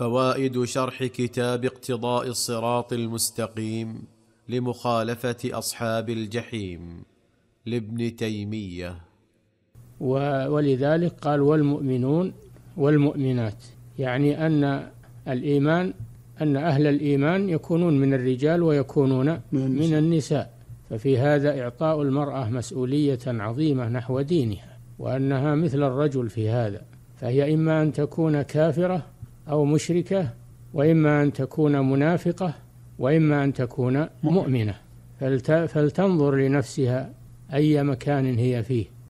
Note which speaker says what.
Speaker 1: فوائد شرح كتاب اقتضاء الصراط المستقيم لمخالفه اصحاب الجحيم لابن تيميه
Speaker 2: ولذلك قال والمؤمنون والمؤمنات يعني ان الايمان ان اهل الايمان يكونون من الرجال ويكونون من النساء ففي هذا اعطاء المراه مسؤوليه عظيمه نحو دينها وانها مثل الرجل في هذا فهي اما ان تكون كافره أو مشركة وإما أن تكون منافقة وإما أن تكون مؤمنة فلتنظر لنفسها أي مكان هي فيه